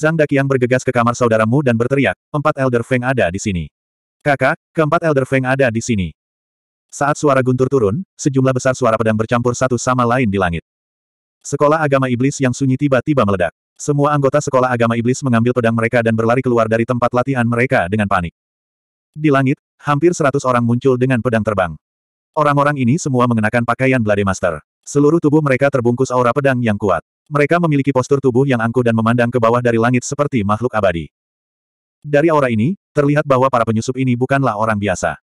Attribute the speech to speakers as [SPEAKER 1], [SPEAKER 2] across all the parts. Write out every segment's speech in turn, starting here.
[SPEAKER 1] Zhang Daqiang bergegas ke kamar saudaramu dan berteriak, empat Elder Feng ada di sini. Kakak, keempat Elder Feng ada di sini. Saat suara guntur turun, sejumlah besar suara pedang bercampur satu sama lain di langit. Sekolah agama iblis yang sunyi tiba-tiba meledak. Semua anggota sekolah agama iblis mengambil pedang mereka dan berlari keluar dari tempat latihan mereka dengan panik. Di langit, hampir seratus orang muncul dengan pedang terbang. Orang-orang ini semua mengenakan pakaian Blade Master. Seluruh tubuh mereka terbungkus aura pedang yang kuat. Mereka memiliki postur tubuh yang angkuh dan memandang ke bawah dari langit seperti makhluk abadi. Dari aura ini, terlihat bahwa para penyusup ini bukanlah orang biasa.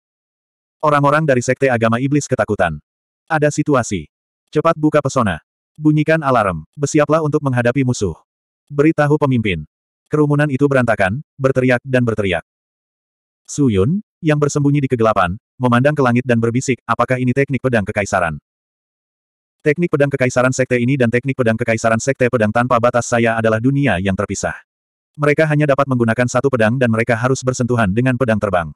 [SPEAKER 1] Orang-orang dari sekte agama iblis ketakutan. Ada situasi. Cepat buka pesona. Bunyikan alarm. Bersiaplah untuk menghadapi musuh. Beritahu pemimpin. Kerumunan itu berantakan, berteriak dan berteriak. Suyun, yang bersembunyi di kegelapan, memandang ke langit dan berbisik, apakah ini teknik pedang kekaisaran? Teknik pedang kekaisaran sekte ini dan teknik pedang kekaisaran sekte pedang tanpa batas saya adalah dunia yang terpisah. Mereka hanya dapat menggunakan satu pedang dan mereka harus bersentuhan dengan pedang terbang.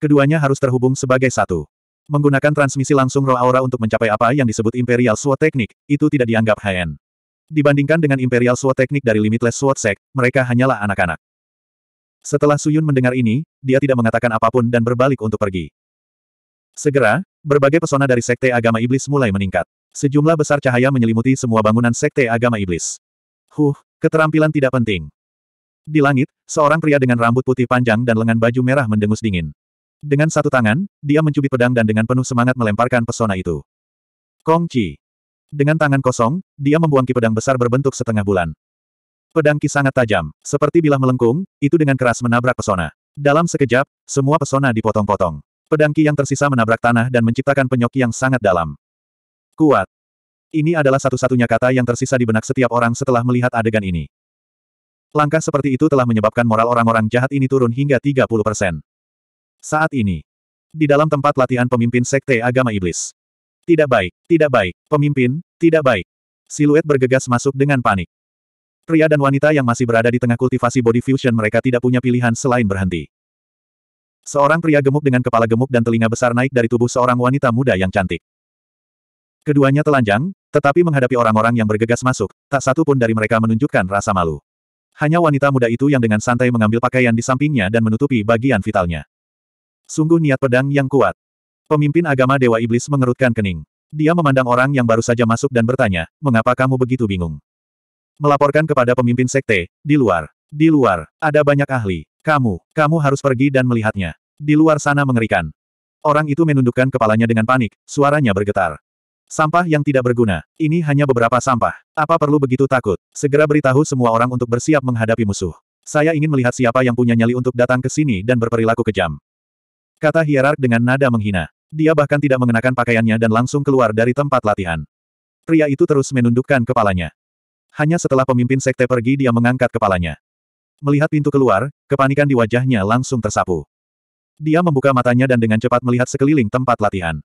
[SPEAKER 1] Keduanya harus terhubung sebagai satu. Menggunakan transmisi langsung roh aura untuk mencapai apa yang disebut Imperial Sword Teknik, itu tidak dianggap high-end. Dibandingkan dengan Imperial Sword Teknik dari Limitless Sword Sek, mereka hanyalah anak-anak. Setelah Suyun mendengar ini, dia tidak mengatakan apapun dan berbalik untuk pergi. Segera, berbagai pesona dari sekte agama iblis mulai meningkat. Sejumlah besar cahaya menyelimuti semua bangunan sekte agama iblis. Huh, keterampilan tidak penting. Di langit, seorang pria dengan rambut putih panjang dan lengan baju merah mendengus dingin. Dengan satu tangan, dia mencubit pedang dan dengan penuh semangat melemparkan pesona itu. Kong Chi. Dengan tangan kosong, dia membuang ki pedang besar berbentuk setengah bulan. Pedang Ki sangat tajam, seperti bilah melengkung, itu dengan keras menabrak pesona. Dalam sekejap, semua pesona dipotong-potong. Pedang Ki yang tersisa menabrak tanah dan menciptakan penyok yang sangat dalam. Kuat. Ini adalah satu-satunya kata yang tersisa di benak setiap orang setelah melihat adegan ini. Langkah seperti itu telah menyebabkan moral orang-orang jahat ini turun hingga 30 persen. Saat ini, di dalam tempat latihan pemimpin Sekte Agama Iblis. Tidak baik, tidak baik, pemimpin, tidak baik. Siluet bergegas masuk dengan panik. Pria dan wanita yang masih berada di tengah kultivasi body fusion mereka tidak punya pilihan selain berhenti. Seorang pria gemuk dengan kepala gemuk dan telinga besar naik dari tubuh seorang wanita muda yang cantik. Keduanya telanjang, tetapi menghadapi orang-orang yang bergegas masuk, tak satu pun dari mereka menunjukkan rasa malu. Hanya wanita muda itu yang dengan santai mengambil pakaian di sampingnya dan menutupi bagian vitalnya. Sungguh niat pedang yang kuat. Pemimpin agama Dewa Iblis mengerutkan kening. Dia memandang orang yang baru saja masuk dan bertanya, mengapa kamu begitu bingung? Melaporkan kepada pemimpin sekte, di luar, di luar, ada banyak ahli. Kamu, kamu harus pergi dan melihatnya. Di luar sana mengerikan. Orang itu menundukkan kepalanya dengan panik, suaranya bergetar. Sampah yang tidak berguna. Ini hanya beberapa sampah. Apa perlu begitu takut? Segera beritahu semua orang untuk bersiap menghadapi musuh. Saya ingin melihat siapa yang punya nyali untuk datang ke sini dan berperilaku kejam. Kata hierark dengan nada menghina. Dia bahkan tidak mengenakan pakaiannya dan langsung keluar dari tempat latihan. Pria itu terus menundukkan kepalanya. Hanya setelah pemimpin sekte pergi dia mengangkat kepalanya. Melihat pintu keluar, kepanikan di wajahnya langsung tersapu. Dia membuka matanya dan dengan cepat melihat sekeliling tempat latihan.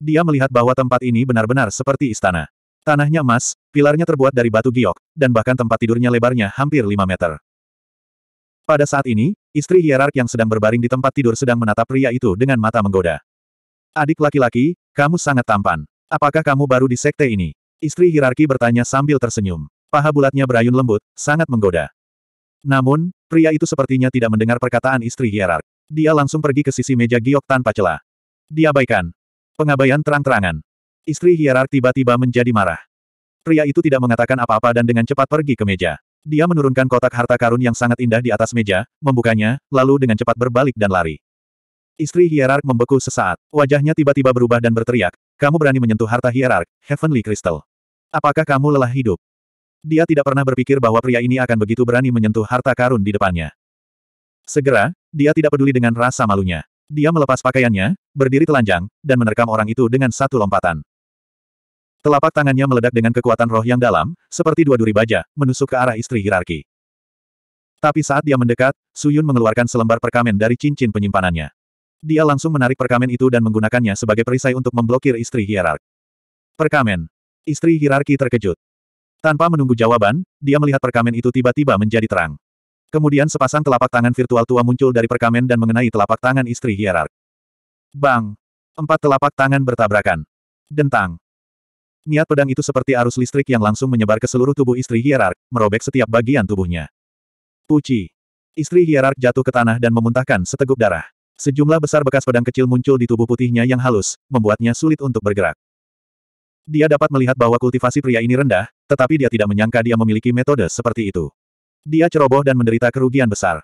[SPEAKER 1] Dia melihat bahwa tempat ini benar-benar seperti istana. Tanahnya emas, pilarnya terbuat dari batu giok, dan bahkan tempat tidurnya lebarnya hampir 5 meter. Pada saat ini, istri hierark yang sedang berbaring di tempat tidur sedang menatap pria itu dengan mata menggoda. Adik laki-laki, kamu sangat tampan. Apakah kamu baru di sekte ini? Istri hierarki bertanya sambil tersenyum. Paha bulatnya berayun lembut, sangat menggoda. Namun, pria itu sepertinya tidak mendengar perkataan istri hierark. Dia langsung pergi ke sisi meja giok tanpa celah. Diabaikan, Pengabaian terang-terangan. Istri hierark tiba-tiba menjadi marah. Pria itu tidak mengatakan apa-apa dan dengan cepat pergi ke meja. Dia menurunkan kotak harta karun yang sangat indah di atas meja, membukanya, lalu dengan cepat berbalik dan lari. Istri hierark membeku sesaat. Wajahnya tiba-tiba berubah dan berteriak, kamu berani menyentuh harta hierark, Heavenly Crystal. Apakah kamu lelah hidup? Dia tidak pernah berpikir bahwa pria ini akan begitu berani menyentuh harta karun di depannya. Segera, dia tidak peduli dengan rasa malunya. Dia melepas pakaiannya, berdiri telanjang, dan menerkam orang itu dengan satu lompatan. Telapak tangannya meledak dengan kekuatan roh yang dalam, seperti dua duri baja, menusuk ke arah istri hierarki. Tapi saat dia mendekat, Suyun mengeluarkan selembar perkamen dari cincin penyimpanannya. Dia langsung menarik perkamen itu dan menggunakannya sebagai perisai untuk memblokir istri hierark. Perkamen. Istri hierarki terkejut. Tanpa menunggu jawaban, dia melihat perkamen itu tiba-tiba menjadi terang. Kemudian sepasang telapak tangan virtual tua muncul dari perkamen dan mengenai telapak tangan istri hierark. Bang! Empat telapak tangan bertabrakan. Dentang. Niat pedang itu seperti arus listrik yang langsung menyebar ke seluruh tubuh istri hierark, merobek setiap bagian tubuhnya. Puci. Istri hierark jatuh ke tanah dan memuntahkan seteguk darah. Sejumlah besar bekas pedang kecil muncul di tubuh putihnya yang halus, membuatnya sulit untuk bergerak. Dia dapat melihat bahwa kultivasi pria ini rendah, tetapi dia tidak menyangka dia memiliki metode seperti itu. Dia ceroboh dan menderita kerugian besar.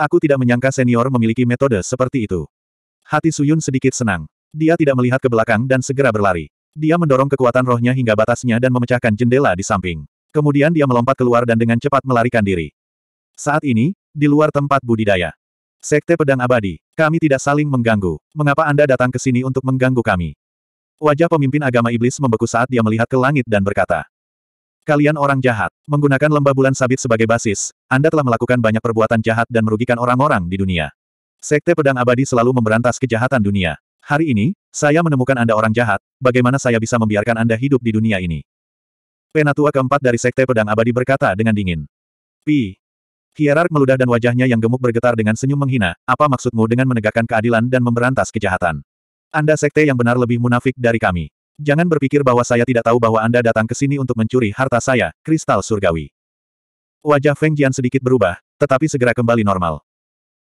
[SPEAKER 1] Aku tidak menyangka senior memiliki metode seperti itu. Hati Suyun sedikit senang. Dia tidak melihat ke belakang dan segera berlari. Dia mendorong kekuatan rohnya hingga batasnya dan memecahkan jendela di samping. Kemudian dia melompat keluar dan dengan cepat melarikan diri. Saat ini, di luar tempat budidaya. Sekte Pedang Abadi, kami tidak saling mengganggu. Mengapa Anda datang ke sini untuk mengganggu kami? Wajah pemimpin agama iblis membeku saat dia melihat ke langit dan berkata. Kalian orang jahat. Menggunakan lembah bulan sabit sebagai basis, Anda telah melakukan banyak perbuatan jahat dan merugikan orang-orang di dunia. Sekte Pedang Abadi selalu memberantas kejahatan dunia. Hari ini, saya menemukan Anda orang jahat, bagaimana saya bisa membiarkan Anda hidup di dunia ini? Penatua keempat dari Sekte Pedang Abadi berkata dengan dingin. Pi. Hierark meludah dan wajahnya yang gemuk bergetar dengan senyum menghina, apa maksudmu dengan menegakkan keadilan dan memberantas kejahatan? Anda sekte yang benar lebih munafik dari kami. Jangan berpikir bahwa saya tidak tahu bahwa Anda datang ke sini untuk mencuri harta saya, kristal surgawi. Wajah Feng Jian sedikit berubah, tetapi segera kembali normal.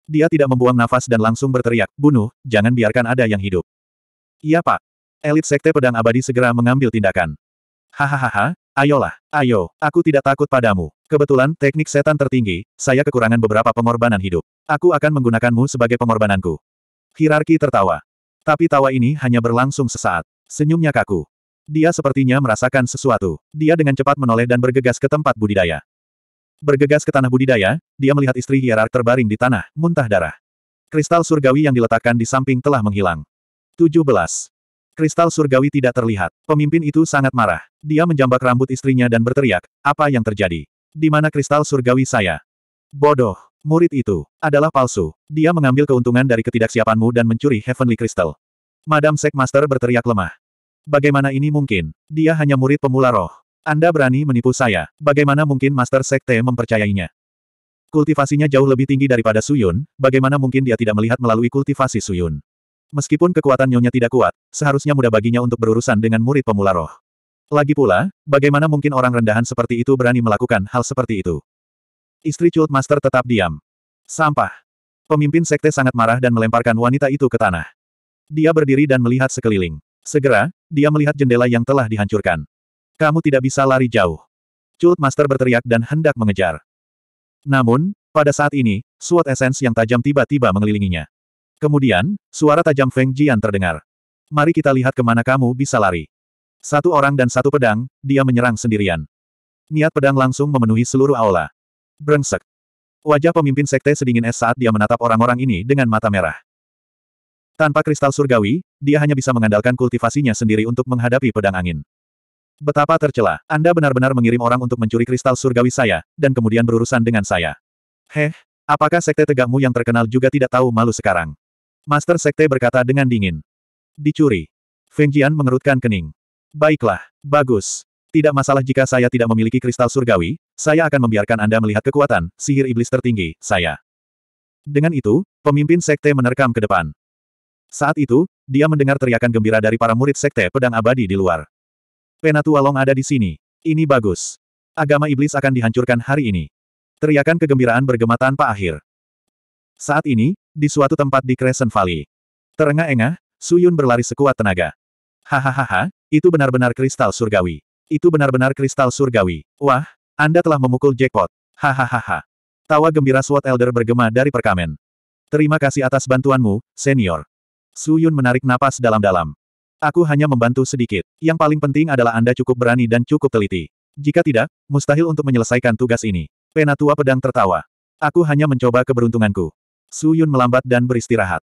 [SPEAKER 1] Dia tidak membuang nafas dan langsung berteriak, bunuh, jangan biarkan ada yang hidup. Iya pak. Elit Sekte Pedang Abadi segera mengambil tindakan. Hahaha, ayolah, ayo, aku tidak takut padamu. Kebetulan, teknik setan tertinggi, saya kekurangan beberapa pengorbanan hidup. Aku akan menggunakanmu sebagai pengorbananku. Hirarki tertawa. Tapi tawa ini hanya berlangsung sesaat. Senyumnya kaku. Dia sepertinya merasakan sesuatu. Dia dengan cepat menoleh dan bergegas ke tempat budidaya. Bergegas ke tanah budidaya, dia melihat istri hierark terbaring di tanah, muntah darah. Kristal surgawi yang diletakkan di samping telah menghilang. 17. Kristal surgawi tidak terlihat. Pemimpin itu sangat marah. Dia menjambak rambut istrinya dan berteriak, apa yang terjadi? Di mana kristal surgawi saya? Bodoh. Murid itu adalah palsu. Dia mengambil keuntungan dari ketidaksiapanmu dan mencuri Heavenly Crystal. Madam Sekmaster berteriak lemah. Bagaimana ini mungkin? Dia hanya murid pemula roh. Anda berani menipu saya. Bagaimana mungkin Master Sekte mempercayainya? Kultivasinya jauh lebih tinggi daripada Suyun, bagaimana mungkin dia tidak melihat melalui kultivasi Suyun? Meskipun kekuatan Nyonya tidak kuat, seharusnya mudah baginya untuk berurusan dengan murid pemula roh. Lagi pula, bagaimana mungkin orang rendahan seperti itu berani melakukan hal seperti itu? Istri Cult Master tetap diam. Sampah. Pemimpin sekte sangat marah dan melemparkan wanita itu ke tanah. Dia berdiri dan melihat sekeliling. Segera, dia melihat jendela yang telah dihancurkan. Kamu tidak bisa lari jauh. Cult Master berteriak dan hendak mengejar. Namun, pada saat ini, suat esens yang tajam tiba-tiba mengelilinginya. Kemudian, suara tajam Feng Jian terdengar. Mari kita lihat kemana kamu bisa lari. Satu orang dan satu pedang, dia menyerang sendirian. Niat pedang langsung memenuhi seluruh aula. Brengsek. Wajah pemimpin sekte sedingin es saat dia menatap orang-orang ini dengan mata merah. Tanpa kristal surgawi, dia hanya bisa mengandalkan kultivasinya sendiri untuk menghadapi pedang angin. Betapa tercela, Anda benar-benar mengirim orang untuk mencuri kristal surgawi saya, dan kemudian berurusan dengan saya. Heh, apakah sekte tegakmu yang terkenal juga tidak tahu malu sekarang? Master Sekte berkata dengan dingin. Dicuri. Feng Jian mengerutkan kening. Baiklah, bagus. Tidak masalah jika saya tidak memiliki kristal surgawi, saya akan membiarkan Anda melihat kekuatan, sihir iblis tertinggi, saya. Dengan itu, pemimpin sekte menerkam ke depan. Saat itu, dia mendengar teriakan gembira dari para murid sekte pedang abadi di luar. Penatua Long ada di sini. Ini bagus. Agama iblis akan dihancurkan hari ini. Teriakan kegembiraan bergema tanpa akhir. Saat ini, di suatu tempat di Crescent Valley. Terengah-engah, Suyun berlari sekuat tenaga. Hahaha, itu benar-benar kristal surgawi. Itu benar-benar kristal surgawi. Wah, Anda telah memukul jackpot. Hahaha. Tawa gembira SWAT Elder bergema dari perkamen. Terima kasih atas bantuanmu, senior. Su Yun menarik napas dalam-dalam. Aku hanya membantu sedikit. Yang paling penting adalah Anda cukup berani dan cukup teliti. Jika tidak, mustahil untuk menyelesaikan tugas ini. Penatua pedang tertawa. Aku hanya mencoba keberuntunganku. Su Yun melambat dan beristirahat.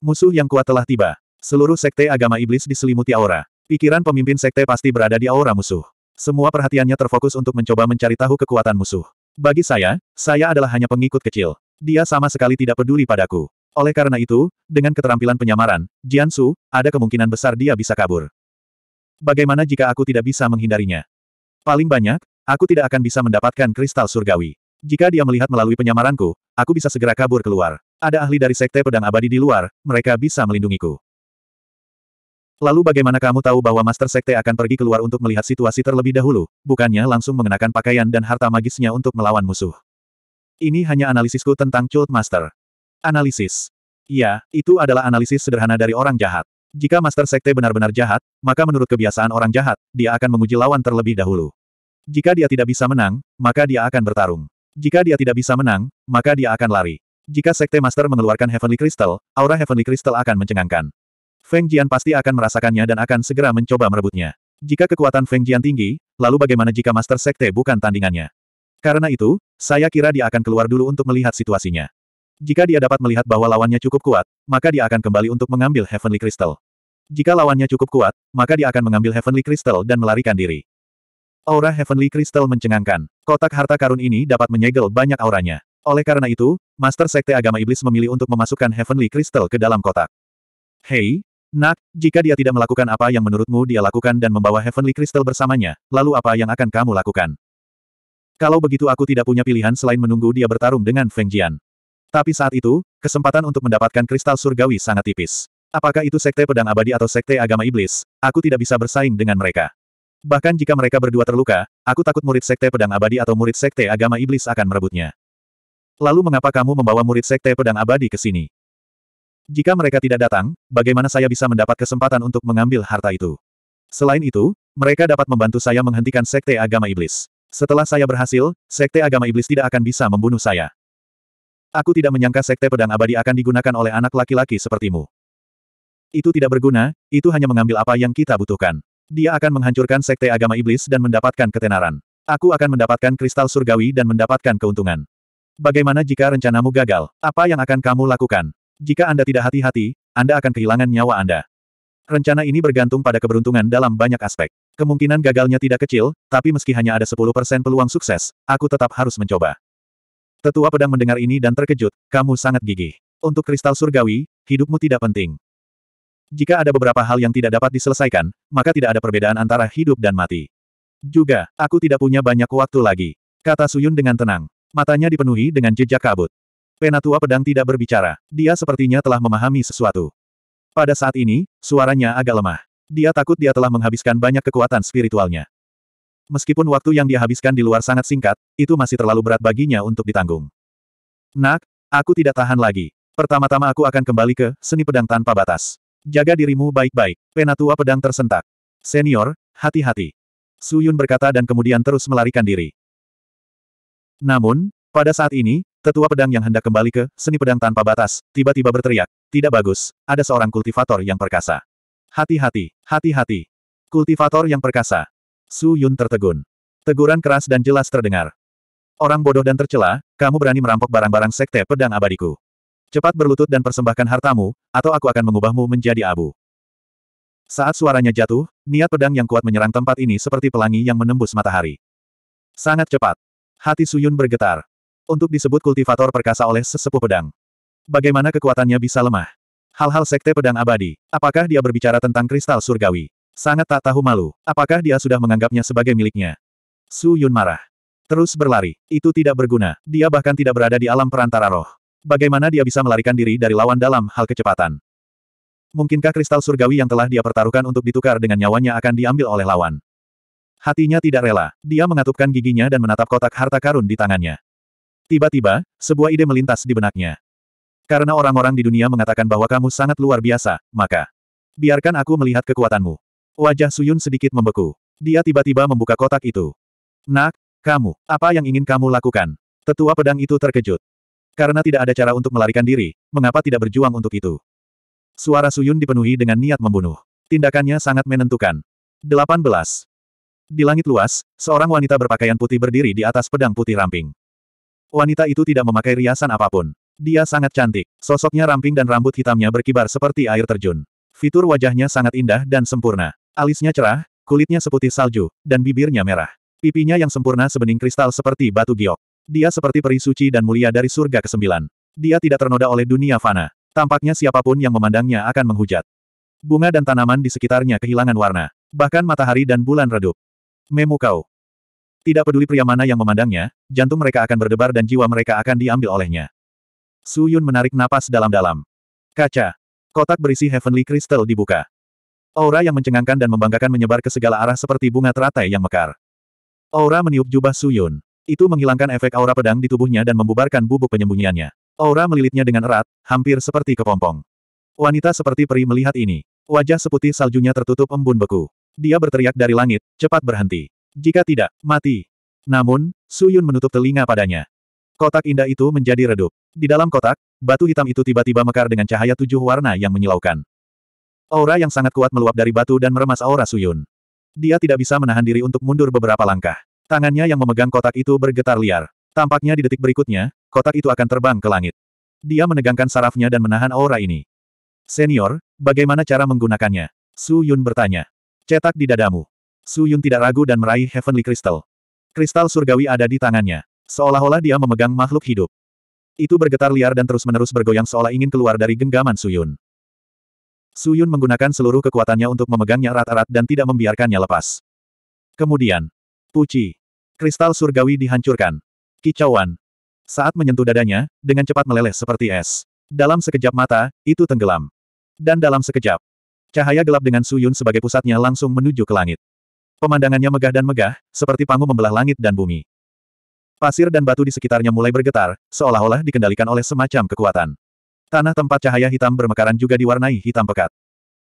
[SPEAKER 1] Musuh yang kuat telah tiba. Seluruh sekte agama iblis diselimuti aura. Pikiran pemimpin sekte pasti berada di aura musuh. Semua perhatiannya terfokus untuk mencoba mencari tahu kekuatan musuh. Bagi saya, saya adalah hanya pengikut kecil. Dia sama sekali tidak peduli padaku. Oleh karena itu, dengan keterampilan penyamaran, Jiansu, ada kemungkinan besar dia bisa kabur. Bagaimana jika aku tidak bisa menghindarinya? Paling banyak, aku tidak akan bisa mendapatkan kristal surgawi. Jika dia melihat melalui penyamaranku, aku bisa segera kabur keluar. Ada ahli dari sekte pedang abadi di luar, mereka bisa melindungiku. Lalu bagaimana kamu tahu bahwa Master Sekte akan pergi keluar untuk melihat situasi terlebih dahulu, bukannya langsung mengenakan pakaian dan harta magisnya untuk melawan musuh? Ini hanya analisisku tentang Cult Master. Analisis. Ya, itu adalah analisis sederhana dari orang jahat. Jika Master Sekte benar-benar jahat, maka menurut kebiasaan orang jahat, dia akan menguji lawan terlebih dahulu. Jika dia tidak bisa menang, maka dia akan bertarung. Jika dia tidak bisa menang, maka dia akan lari. Jika Sekte Master mengeluarkan Heavenly Crystal, aura Heavenly Crystal akan mencengangkan. Feng Jian pasti akan merasakannya dan akan segera mencoba merebutnya. Jika kekuatan Feng Jian tinggi, lalu bagaimana jika Master Sekte bukan tandingannya? Karena itu, saya kira dia akan keluar dulu untuk melihat situasinya. Jika dia dapat melihat bahwa lawannya cukup kuat, maka dia akan kembali untuk mengambil Heavenly Crystal. Jika lawannya cukup kuat, maka dia akan mengambil Heavenly Crystal dan melarikan diri. Aura Heavenly Crystal mencengangkan. Kotak harta karun ini dapat menyegel banyak auranya. Oleh karena itu, Master Sekte Agama Iblis memilih untuk memasukkan Heavenly Crystal ke dalam kotak. Hei, nak, jika dia tidak melakukan apa yang menurutmu dia lakukan dan membawa Heavenly Crystal bersamanya, lalu apa yang akan kamu lakukan? Kalau begitu aku tidak punya pilihan selain menunggu dia bertarung dengan Feng Jian. Tapi saat itu, kesempatan untuk mendapatkan kristal surgawi sangat tipis. Apakah itu sekte pedang abadi atau sekte agama iblis, aku tidak bisa bersaing dengan mereka. Bahkan jika mereka berdua terluka, aku takut murid sekte pedang abadi atau murid sekte agama iblis akan merebutnya. Lalu mengapa kamu membawa murid sekte pedang abadi ke sini? Jika mereka tidak datang, bagaimana saya bisa mendapat kesempatan untuk mengambil harta itu? Selain itu, mereka dapat membantu saya menghentikan sekte agama iblis. Setelah saya berhasil, sekte agama iblis tidak akan bisa membunuh saya. Aku tidak menyangka sekte pedang abadi akan digunakan oleh anak laki-laki sepertimu. Itu tidak berguna, itu hanya mengambil apa yang kita butuhkan. Dia akan menghancurkan sekte agama iblis dan mendapatkan ketenaran. Aku akan mendapatkan kristal surgawi dan mendapatkan keuntungan. Bagaimana jika rencanamu gagal? Apa yang akan kamu lakukan? Jika Anda tidak hati-hati, Anda akan kehilangan nyawa Anda. Rencana ini bergantung pada keberuntungan dalam banyak aspek. Kemungkinan gagalnya tidak kecil, tapi meski hanya ada 10% peluang sukses, aku tetap harus mencoba. Tetua pedang mendengar ini dan terkejut, kamu sangat gigih. Untuk kristal surgawi, hidupmu tidak penting. Jika ada beberapa hal yang tidak dapat diselesaikan, maka tidak ada perbedaan antara hidup dan mati. Juga, aku tidak punya banyak waktu lagi. Kata Suyun dengan tenang. Matanya dipenuhi dengan jejak kabut. Penatua pedang tidak berbicara. Dia sepertinya telah memahami sesuatu. Pada saat ini, suaranya agak lemah. Dia takut dia telah menghabiskan banyak kekuatan spiritualnya. Meskipun waktu yang dihabiskan di luar sangat singkat, itu masih terlalu berat baginya untuk ditanggung. Nak, aku tidak tahan lagi. Pertama-tama aku akan kembali ke seni pedang tanpa batas. Jaga dirimu baik-baik. Penatua pedang tersentak. Senior, hati-hati. Suyun berkata dan kemudian terus melarikan diri. Namun, pada saat ini, tetua pedang yang hendak kembali ke seni pedang tanpa batas, tiba-tiba berteriak, tidak bagus, ada seorang kultivator yang perkasa. Hati-hati, hati-hati. Kultivator yang perkasa, Su Yun tertegun. Teguran keras dan jelas terdengar. Orang bodoh dan tercela, kamu berani merampok barang-barang sekte pedang abadiku. Cepat berlutut dan persembahkan hartamu, atau aku akan mengubahmu menjadi abu. Saat suaranya jatuh, niat pedang yang kuat menyerang tempat ini seperti pelangi yang menembus matahari. Sangat cepat. Hati Suyun bergetar. Untuk disebut kultivator perkasa oleh sesepuh pedang. Bagaimana kekuatannya bisa lemah? Hal-hal sekte pedang abadi. Apakah dia berbicara tentang kristal surgawi? Sangat tak tahu malu, apakah dia sudah menganggapnya sebagai miliknya. Su Yun marah. Terus berlari. Itu tidak berguna. Dia bahkan tidak berada di alam perantara roh. Bagaimana dia bisa melarikan diri dari lawan dalam hal kecepatan? Mungkinkah kristal surgawi yang telah dia pertaruhkan untuk ditukar dengan nyawanya akan diambil oleh lawan? Hatinya tidak rela. Dia mengatupkan giginya dan menatap kotak harta karun di tangannya. Tiba-tiba, sebuah ide melintas di benaknya. Karena orang-orang di dunia mengatakan bahwa kamu sangat luar biasa, maka biarkan aku melihat kekuatanmu. Wajah Suyun sedikit membeku. Dia tiba-tiba membuka kotak itu. Nak, kamu, apa yang ingin kamu lakukan? Tetua pedang itu terkejut. Karena tidak ada cara untuk melarikan diri, mengapa tidak berjuang untuk itu? Suara Suyun dipenuhi dengan niat membunuh. Tindakannya sangat menentukan. 18. Di langit luas, seorang wanita berpakaian putih berdiri di atas pedang putih ramping. Wanita itu tidak memakai riasan apapun. Dia sangat cantik, sosoknya ramping dan rambut hitamnya berkibar seperti air terjun. Fitur wajahnya sangat indah dan sempurna. Alisnya cerah, kulitnya seputih salju, dan bibirnya merah. Pipinya yang sempurna sebening kristal seperti batu giok. Dia seperti peri suci dan mulia dari surga kesembilan. Dia tidak ternoda oleh dunia fana. Tampaknya siapapun yang memandangnya akan menghujat. Bunga dan tanaman di sekitarnya kehilangan warna. Bahkan matahari dan bulan redup. Memukau. Tidak peduli pria mana yang memandangnya, jantung mereka akan berdebar dan jiwa mereka akan diambil olehnya. Su Yun menarik napas dalam-dalam. Kaca. Kotak berisi Heavenly Crystal dibuka. Aura yang mencengangkan dan membanggakan menyebar ke segala arah seperti bunga teratai yang mekar. Aura meniup jubah Suyun. Itu menghilangkan efek aura pedang di tubuhnya dan membubarkan bubuk penyembunyiannya. Aura melilitnya dengan erat, hampir seperti kepompong. Wanita seperti peri melihat ini. Wajah seputih saljunya tertutup embun beku. Dia berteriak dari langit, cepat berhenti. Jika tidak, mati. Namun, Suyun menutup telinga padanya. Kotak indah itu menjadi redup. Di dalam kotak, batu hitam itu tiba-tiba mekar dengan cahaya tujuh warna yang menyilaukan. Aura yang sangat kuat meluap dari batu dan meremas aura Suyun. Dia tidak bisa menahan diri untuk mundur beberapa langkah. Tangannya yang memegang kotak itu bergetar liar. Tampaknya di detik berikutnya, kotak itu akan terbang ke langit. Dia menegangkan sarafnya dan menahan aura ini. Senior, bagaimana cara menggunakannya? Su Yun bertanya. Cetak di dadamu. Su Yun tidak ragu dan meraih Heavenly Crystal. Kristal surgawi ada di tangannya. Seolah-olah dia memegang makhluk hidup. Itu bergetar liar dan terus-menerus bergoyang seolah ingin keluar dari genggaman Su Yun. Su Yun menggunakan seluruh kekuatannya untuk memegangnya erat-erat dan tidak membiarkannya lepas. Kemudian, puci. Kristal surgawi dihancurkan. Kicauan. Saat menyentuh dadanya, dengan cepat meleleh seperti es. Dalam sekejap mata, itu tenggelam. Dan dalam sekejap, cahaya gelap dengan Su Yun sebagai pusatnya langsung menuju ke langit. Pemandangannya megah dan megah, seperti panggung membelah langit dan bumi. Pasir dan batu di sekitarnya mulai bergetar, seolah-olah dikendalikan oleh semacam kekuatan. Tanah tempat cahaya hitam bermekaran juga diwarnai hitam pekat.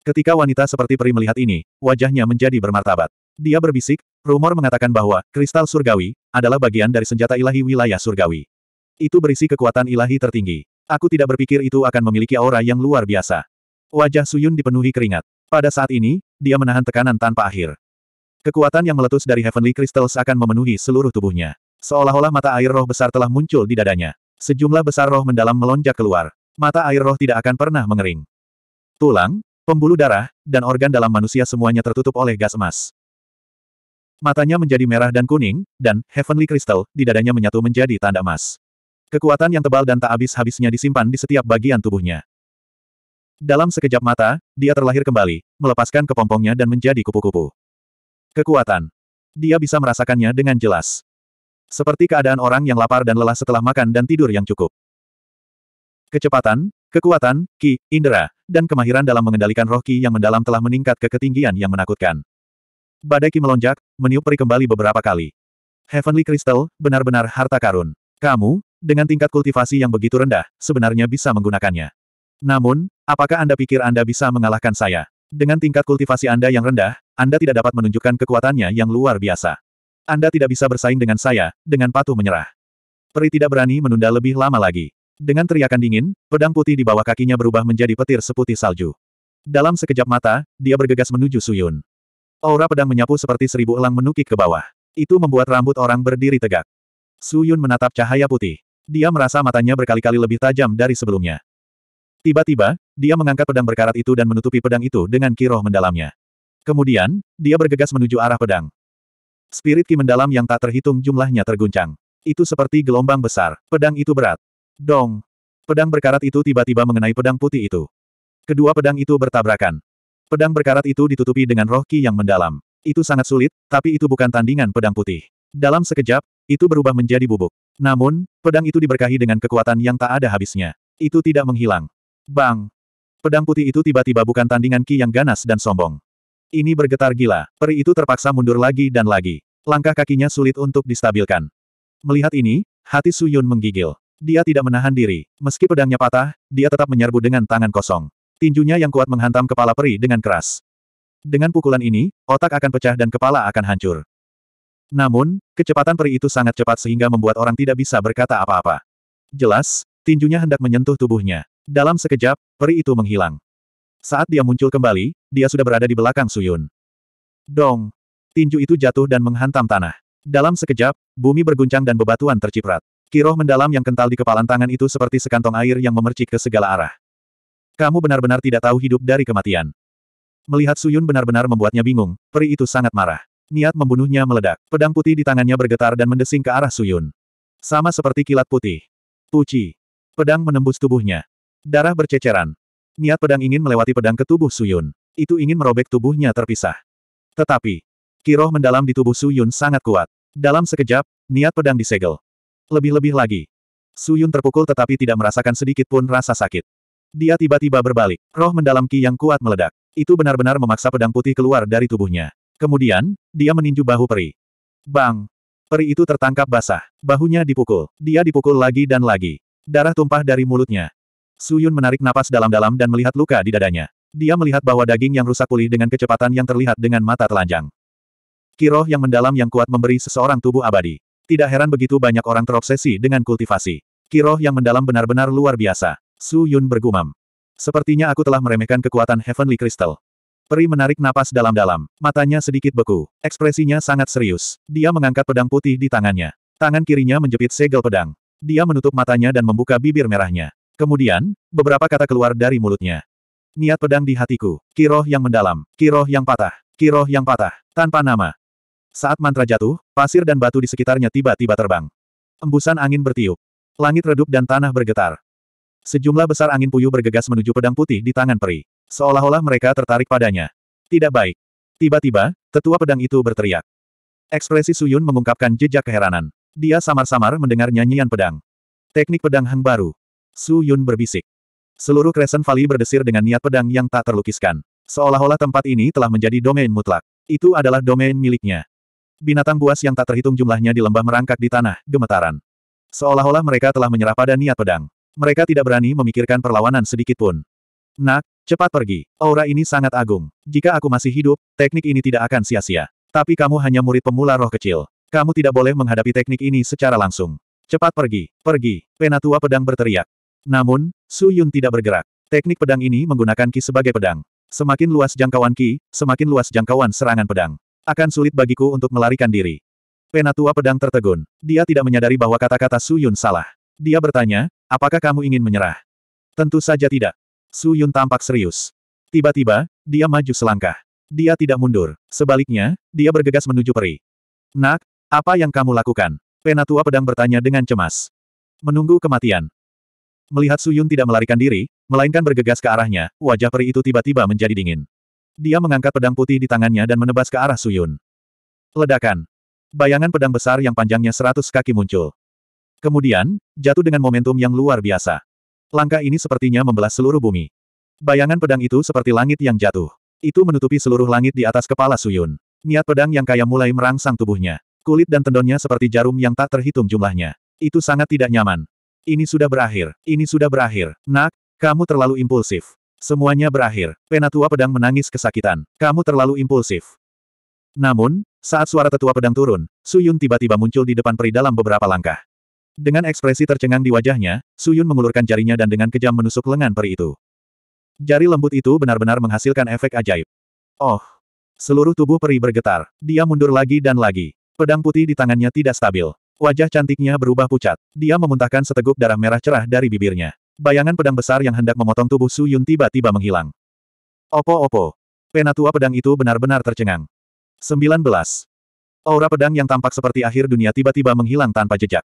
[SPEAKER 1] Ketika wanita seperti peri melihat ini, wajahnya menjadi bermartabat. Dia berbisik, rumor mengatakan bahwa kristal surgawi adalah bagian dari senjata ilahi wilayah surgawi. Itu berisi kekuatan ilahi tertinggi. Aku tidak berpikir itu akan memiliki aura yang luar biasa. Wajah Suyun dipenuhi keringat. Pada saat ini, dia menahan tekanan tanpa akhir. Kekuatan yang meletus dari Heavenly Crystals akan memenuhi seluruh tubuhnya. Seolah-olah mata air roh besar telah muncul di dadanya. Sejumlah besar roh mendalam melonjak keluar. Mata air roh tidak akan pernah mengering. Tulang, pembuluh darah, dan organ dalam manusia semuanya tertutup oleh gas emas. Matanya menjadi merah dan kuning, dan heavenly crystal di dadanya menyatu menjadi tanda emas. Kekuatan yang tebal dan tak habis-habisnya disimpan di setiap bagian tubuhnya. Dalam sekejap mata, dia terlahir kembali, melepaskan kepompongnya dan menjadi kupu-kupu. Kekuatan. Dia bisa merasakannya dengan jelas. Seperti keadaan orang yang lapar dan lelah setelah makan dan tidur yang cukup. Kecepatan, kekuatan, ki, indera, dan kemahiran dalam mengendalikan roh ki yang mendalam telah meningkat ke ketinggian yang menakutkan. Badai ki melonjak, meniup peri kembali beberapa kali. Heavenly Crystal, benar-benar harta karun. Kamu, dengan tingkat kultivasi yang begitu rendah, sebenarnya bisa menggunakannya. Namun, apakah Anda pikir Anda bisa mengalahkan saya? Dengan tingkat kultivasi Anda yang rendah, Anda tidak dapat menunjukkan kekuatannya yang luar biasa. Anda tidak bisa bersaing dengan saya, dengan patuh menyerah. Peri tidak berani menunda lebih lama lagi. Dengan teriakan dingin, pedang putih di bawah kakinya berubah menjadi petir seputih salju. Dalam sekejap mata, dia bergegas menuju Suyun. Aura pedang menyapu seperti seribu elang menukik ke bawah. Itu membuat rambut orang berdiri tegak. Suyun menatap cahaya putih. Dia merasa matanya berkali-kali lebih tajam dari sebelumnya. Tiba-tiba, dia mengangkat pedang berkarat itu dan menutupi pedang itu dengan kiroh mendalamnya. Kemudian, dia bergegas menuju arah pedang. Spirit ki mendalam yang tak terhitung jumlahnya terguncang. Itu seperti gelombang besar. Pedang itu berat. Dong! Pedang berkarat itu tiba-tiba mengenai pedang putih itu. Kedua pedang itu bertabrakan. Pedang berkarat itu ditutupi dengan roh ki yang mendalam. Itu sangat sulit, tapi itu bukan tandingan pedang putih. Dalam sekejap, itu berubah menjadi bubuk. Namun, pedang itu diberkahi dengan kekuatan yang tak ada habisnya. Itu tidak menghilang. Bang! Pedang putih itu tiba-tiba bukan tandingan ki yang ganas dan sombong. Ini bergetar gila, peri itu terpaksa mundur lagi dan lagi. Langkah kakinya sulit untuk distabilkan. Melihat ini, hati Suyun menggigil. Dia tidak menahan diri. Meski pedangnya patah, dia tetap menyerbu dengan tangan kosong. Tinjunya yang kuat menghantam kepala peri dengan keras. Dengan pukulan ini, otak akan pecah dan kepala akan hancur. Namun, kecepatan peri itu sangat cepat sehingga membuat orang tidak bisa berkata apa-apa. Jelas, tinjunya hendak menyentuh tubuhnya. Dalam sekejap, peri itu menghilang. Saat dia muncul kembali, dia sudah berada di belakang Suyun. Dong! Tinju itu jatuh dan menghantam tanah. Dalam sekejap, bumi berguncang dan bebatuan terciprat. Kiroh mendalam yang kental di kepalan tangan itu seperti sekantong air yang memercik ke segala arah. Kamu benar-benar tidak tahu hidup dari kematian. Melihat Suyun benar-benar membuatnya bingung, peri itu sangat marah. Niat membunuhnya meledak. Pedang putih di tangannya bergetar dan mendesing ke arah Suyun. Sama seperti kilat putih. Puci. Pedang menembus tubuhnya. Darah berceceran. Niat pedang ingin melewati pedang ke tubuh Suyun. Itu ingin merobek tubuhnya terpisah. Tetapi, kiroh mendalam di tubuh Suyun sangat kuat. Dalam sekejap, niat pedang disegel. Lebih-lebih lagi. Su Yun terpukul tetapi tidak merasakan sedikit pun rasa sakit. Dia tiba-tiba berbalik. Roh mendalam Ki yang kuat meledak. Itu benar-benar memaksa pedang putih keluar dari tubuhnya. Kemudian, dia meninju bahu peri. Bang! Peri itu tertangkap basah. Bahunya dipukul. Dia dipukul lagi dan lagi. Darah tumpah dari mulutnya. Su Yun menarik napas dalam-dalam dan melihat luka di dadanya. Dia melihat bahwa daging yang rusak pulih dengan kecepatan yang terlihat dengan mata telanjang. Kiroh yang mendalam yang kuat memberi seseorang tubuh abadi. Tidak heran begitu banyak orang terobsesi dengan kultivasi. Kiroh yang mendalam benar-benar luar biasa. Su Yun bergumam. Sepertinya aku telah meremehkan kekuatan Heavenly Crystal. Peri menarik napas dalam-dalam. Matanya sedikit beku. Ekspresinya sangat serius. Dia mengangkat pedang putih di tangannya. Tangan kirinya menjepit segel pedang. Dia menutup matanya dan membuka bibir merahnya. Kemudian, beberapa kata keluar dari mulutnya. Niat pedang di hatiku. Kiroh yang mendalam. Kiroh yang patah. Kiroh yang patah. Tanpa nama. Saat mantra jatuh, pasir dan batu di sekitarnya tiba-tiba terbang. Embusan angin bertiup. Langit redup dan tanah bergetar. Sejumlah besar angin puyuh bergegas menuju pedang putih di tangan peri. Seolah-olah mereka tertarik padanya. Tidak baik. Tiba-tiba, tetua pedang itu berteriak. Ekspresi Suyun mengungkapkan jejak keheranan. Dia samar-samar mendengar nyanyian pedang. Teknik pedang Hang baru. Suyun berbisik. Seluruh Crescent Valley berdesir dengan niat pedang yang tak terlukiskan. Seolah-olah tempat ini telah menjadi domain mutlak. Itu adalah domain miliknya. Binatang buas yang tak terhitung jumlahnya di lembah merangkak di tanah, gemetaran. Seolah-olah mereka telah menyerah pada niat pedang. Mereka tidak berani memikirkan perlawanan sedikit pun. Nak, cepat pergi. Aura ini sangat agung. Jika aku masih hidup, teknik ini tidak akan sia-sia. Tapi kamu hanya murid pemula roh kecil. Kamu tidak boleh menghadapi teknik ini secara langsung. Cepat pergi, pergi, penatua pedang berteriak. Namun, Su Yun tidak bergerak. Teknik pedang ini menggunakan Ki sebagai pedang. Semakin luas jangkauan Ki, semakin luas jangkauan serangan pedang. Akan sulit bagiku untuk melarikan diri. Penatua pedang tertegun. Dia tidak menyadari bahwa kata-kata Su Yun salah. Dia bertanya, apakah kamu ingin menyerah? Tentu saja tidak. Su Yun tampak serius. Tiba-tiba, dia maju selangkah. Dia tidak mundur. Sebaliknya, dia bergegas menuju peri. Nak, apa yang kamu lakukan? Penatua pedang bertanya dengan cemas. Menunggu kematian. Melihat Suyun tidak melarikan diri, melainkan bergegas ke arahnya, wajah peri itu tiba-tiba menjadi dingin. Dia mengangkat pedang putih di tangannya dan menebas ke arah Suyun. Ledakan. Bayangan pedang besar yang panjangnya seratus kaki muncul. Kemudian, jatuh dengan momentum yang luar biasa. Langkah ini sepertinya membelah seluruh bumi. Bayangan pedang itu seperti langit yang jatuh. Itu menutupi seluruh langit di atas kepala Suyun. Niat pedang yang kaya mulai merangsang tubuhnya. Kulit dan tendonnya seperti jarum yang tak terhitung jumlahnya. Itu sangat tidak nyaman. Ini sudah berakhir, ini sudah berakhir. Nak, kamu terlalu impulsif. Semuanya berakhir. Penatua pedang menangis kesakitan. Kamu terlalu impulsif. Namun, saat suara tetua pedang turun, Suyun tiba-tiba muncul di depan peri dalam beberapa langkah. Dengan ekspresi tercengang di wajahnya, Suyun mengulurkan jarinya dan dengan kejam menusuk lengan peri itu. Jari lembut itu benar-benar menghasilkan efek ajaib. Oh! Seluruh tubuh peri bergetar. Dia mundur lagi dan lagi. Pedang putih di tangannya tidak stabil. Wajah cantiknya berubah pucat. Dia memuntahkan seteguk darah merah cerah dari bibirnya. Bayangan pedang besar yang hendak memotong tubuh Su Yun tiba-tiba menghilang. Opo-opo. Penatua pedang itu benar-benar tercengang. 19. Aura pedang yang tampak seperti akhir dunia tiba-tiba menghilang tanpa jejak.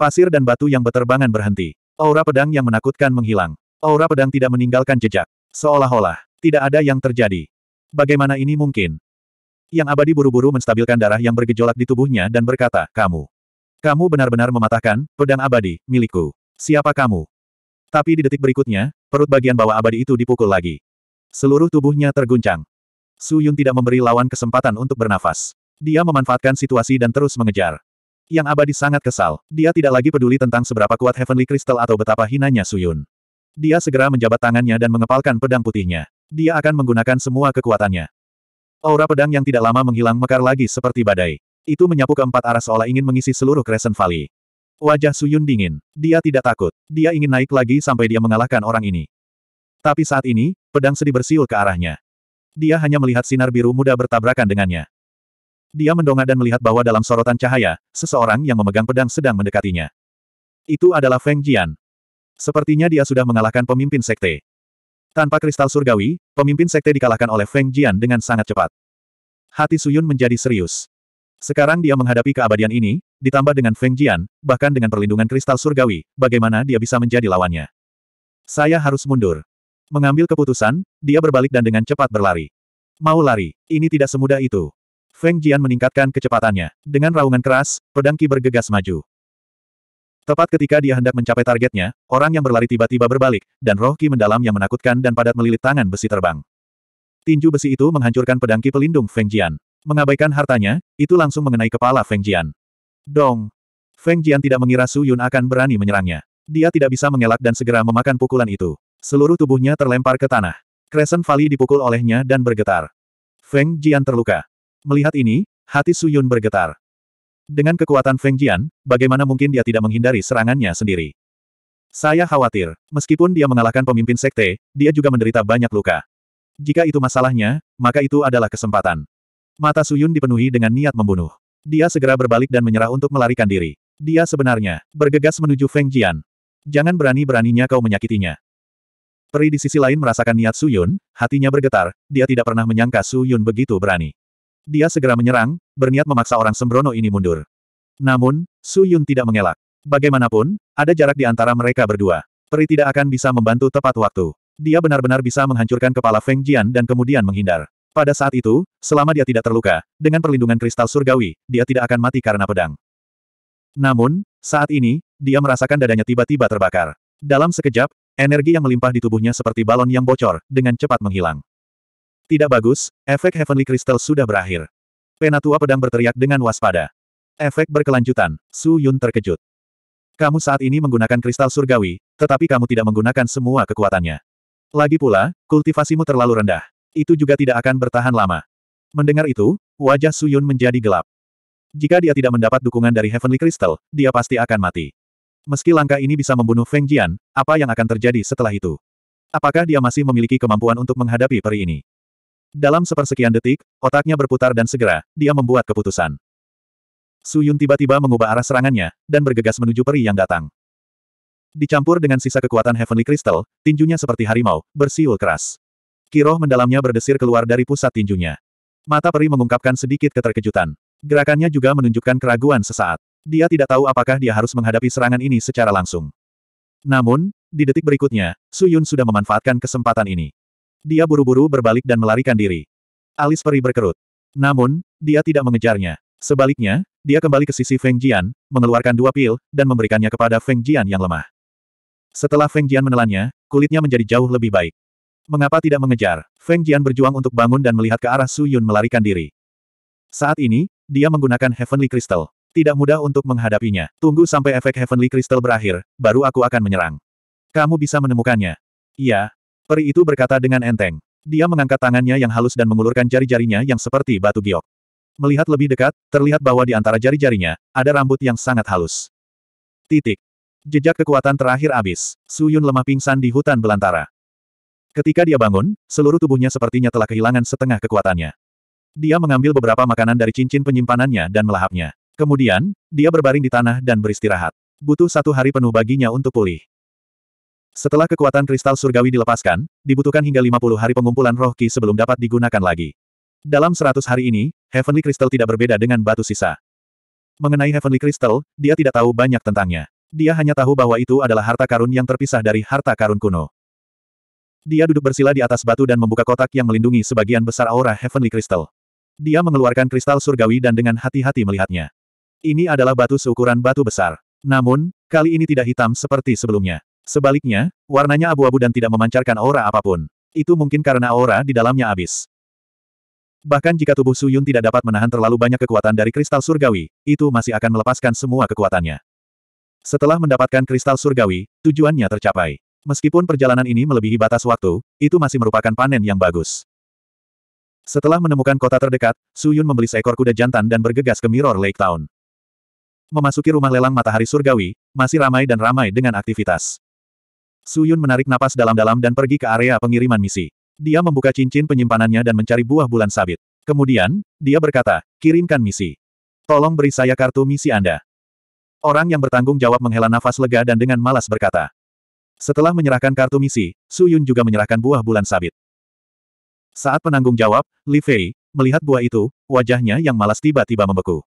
[SPEAKER 1] Pasir dan batu yang beterbangan berhenti. Aura pedang yang menakutkan menghilang. Aura pedang tidak meninggalkan jejak. Seolah-olah, tidak ada yang terjadi. Bagaimana ini mungkin? Yang abadi buru-buru menstabilkan darah yang bergejolak di tubuhnya dan berkata, Kamu. Kamu benar-benar mematahkan, pedang abadi, milikku. Siapa kamu? Tapi di detik berikutnya, perut bagian bawah abadi itu dipukul lagi. Seluruh tubuhnya terguncang. Su Yun tidak memberi lawan kesempatan untuk bernafas. Dia memanfaatkan situasi dan terus mengejar. Yang abadi sangat kesal. Dia tidak lagi peduli tentang seberapa kuat Heavenly Crystal atau betapa hinanya Su Yun. Dia segera menjabat tangannya dan mengepalkan pedang putihnya. Dia akan menggunakan semua kekuatannya. Aura pedang yang tidak lama menghilang mekar lagi seperti badai. Itu menyapu keempat arah seolah ingin mengisi seluruh Crescent Valley. Wajah Suyun dingin. Dia tidak takut. Dia ingin naik lagi sampai dia mengalahkan orang ini. Tapi saat ini, pedang sedih bersiul ke arahnya. Dia hanya melihat sinar biru muda bertabrakan dengannya. Dia mendongak dan melihat bahwa dalam sorotan cahaya, seseorang yang memegang pedang sedang mendekatinya. Itu adalah Feng Jian. Sepertinya dia sudah mengalahkan pemimpin sekte. Tanpa kristal surgawi, pemimpin sekte dikalahkan oleh Feng Jian dengan sangat cepat. Hati Suyun menjadi serius. Sekarang dia menghadapi keabadian ini, ditambah dengan Feng Jian, bahkan dengan perlindungan kristal surgawi, bagaimana dia bisa menjadi lawannya. Saya harus mundur. Mengambil keputusan, dia berbalik dan dengan cepat berlari. Mau lari, ini tidak semudah itu. Feng Jian meningkatkan kecepatannya. Dengan raungan keras, pedang Ki bergegas maju. Tepat ketika dia hendak mencapai targetnya, orang yang berlari tiba-tiba berbalik, dan roh ki mendalam yang menakutkan dan padat melilit tangan besi terbang. Tinju besi itu menghancurkan pedang ki pelindung Feng Jian. Mengabaikan hartanya, itu langsung mengenai kepala Feng Jian. Dong! Feng Jian tidak mengira Su Yun akan berani menyerangnya. Dia tidak bisa mengelak dan segera memakan pukulan itu. Seluruh tubuhnya terlempar ke tanah. Crescent Valley dipukul olehnya dan bergetar. Feng Jian terluka. Melihat ini, hati Su Yun bergetar. Dengan kekuatan Feng Jian, bagaimana mungkin dia tidak menghindari serangannya sendiri? Saya khawatir, meskipun dia mengalahkan pemimpin sekte, dia juga menderita banyak luka. Jika itu masalahnya, maka itu adalah kesempatan. Mata Su Yun dipenuhi dengan niat membunuh. Dia segera berbalik dan menyerah untuk melarikan diri. Dia sebenarnya bergegas menuju Feng Jian. Jangan berani-beraninya kau menyakitinya. Peri di sisi lain merasakan niat Su Yun, hatinya bergetar, dia tidak pernah menyangka Su Yun begitu berani. Dia segera menyerang, berniat memaksa orang sembrono ini mundur. Namun, Su Yun tidak mengelak. Bagaimanapun, ada jarak di antara mereka berdua. Peri tidak akan bisa membantu tepat waktu. Dia benar-benar bisa menghancurkan kepala Feng Jian dan kemudian menghindar. Pada saat itu, selama dia tidak terluka, dengan perlindungan kristal surgawi, dia tidak akan mati karena pedang. Namun, saat ini, dia merasakan dadanya tiba-tiba terbakar. Dalam sekejap, energi yang melimpah di tubuhnya seperti balon yang bocor, dengan cepat menghilang. Tidak bagus, efek Heavenly Crystal sudah berakhir. Penatua pedang berteriak dengan waspada. Efek berkelanjutan, Su Yun terkejut. Kamu saat ini menggunakan kristal surgawi, tetapi kamu tidak menggunakan semua kekuatannya. Lagi pula, kultivasimu terlalu rendah itu juga tidak akan bertahan lama. Mendengar itu, wajah Suyun menjadi gelap. Jika dia tidak mendapat dukungan dari Heavenly Crystal, dia pasti akan mati. Meski langkah ini bisa membunuh Feng Jian, apa yang akan terjadi setelah itu? Apakah dia masih memiliki kemampuan untuk menghadapi peri ini? Dalam sepersekian detik, otaknya berputar dan segera, dia membuat keputusan. Suyun tiba-tiba mengubah arah serangannya, dan bergegas menuju peri yang datang. Dicampur dengan sisa kekuatan Heavenly Crystal, tinjunya seperti harimau, bersiul keras. Kiroh mendalamnya berdesir keluar dari pusat tinjunya. Mata peri mengungkapkan sedikit keterkejutan. Gerakannya juga menunjukkan keraguan sesaat. Dia tidak tahu apakah dia harus menghadapi serangan ini secara langsung. Namun, di detik berikutnya, Su Yun sudah memanfaatkan kesempatan ini. Dia buru-buru berbalik dan melarikan diri. Alis peri berkerut. Namun, dia tidak mengejarnya. Sebaliknya, dia kembali ke sisi Feng Jian, mengeluarkan dua pil, dan memberikannya kepada Feng Jian yang lemah. Setelah Feng Jian menelannya, kulitnya menjadi jauh lebih baik. Mengapa tidak mengejar? Feng Jian berjuang untuk bangun dan melihat ke arah Su Yun melarikan diri. Saat ini, dia menggunakan Heavenly Crystal. Tidak mudah untuk menghadapinya. Tunggu sampai efek Heavenly Crystal berakhir, baru aku akan menyerang. Kamu bisa menemukannya. Iya. Peri itu berkata dengan enteng. Dia mengangkat tangannya yang halus dan mengulurkan jari-jarinya yang seperti batu giok. Melihat lebih dekat, terlihat bahwa di antara jari-jarinya, ada rambut yang sangat halus. Titik. Jejak kekuatan terakhir habis. Suyun lemah pingsan di hutan belantara. Ketika dia bangun, seluruh tubuhnya sepertinya telah kehilangan setengah kekuatannya. Dia mengambil beberapa makanan dari cincin penyimpanannya dan melahapnya. Kemudian, dia berbaring di tanah dan beristirahat. Butuh satu hari penuh baginya untuk pulih. Setelah kekuatan kristal surgawi dilepaskan, dibutuhkan hingga 50 hari pengumpulan roh ki sebelum dapat digunakan lagi. Dalam 100 hari ini, Heavenly Crystal tidak berbeda dengan batu sisa. Mengenai Heavenly Crystal, dia tidak tahu banyak tentangnya. Dia hanya tahu bahwa itu adalah harta karun yang terpisah dari harta karun kuno. Dia duduk bersila di atas batu dan membuka kotak yang melindungi sebagian besar aura Heavenly Crystal. Dia mengeluarkan kristal surgawi dan dengan hati-hati melihatnya. Ini adalah batu seukuran batu besar. Namun, kali ini tidak hitam seperti sebelumnya. Sebaliknya, warnanya abu-abu dan tidak memancarkan aura apapun. Itu mungkin karena aura di dalamnya habis. Bahkan jika tubuh Suyun tidak dapat menahan terlalu banyak kekuatan dari kristal surgawi, itu masih akan melepaskan semua kekuatannya. Setelah mendapatkan kristal surgawi, tujuannya tercapai. Meskipun perjalanan ini melebihi batas waktu, itu masih merupakan panen yang bagus. Setelah menemukan kota terdekat, Su Yun membeli seekor kuda jantan dan bergegas ke Mirror Lake Town. Memasuki rumah lelang matahari surgawi, masih ramai dan ramai dengan aktivitas. Su Yun menarik napas dalam-dalam dan pergi ke area pengiriman misi. Dia membuka cincin penyimpanannya dan mencari buah bulan sabit. Kemudian, dia berkata, kirimkan misi. Tolong beri saya kartu misi Anda. Orang yang bertanggung jawab menghela nafas lega dan dengan malas berkata, setelah menyerahkan kartu misi, Su Yun juga menyerahkan buah bulan sabit. Saat penanggung jawab, Li Fei, melihat buah itu, wajahnya yang malas tiba-tiba membeku.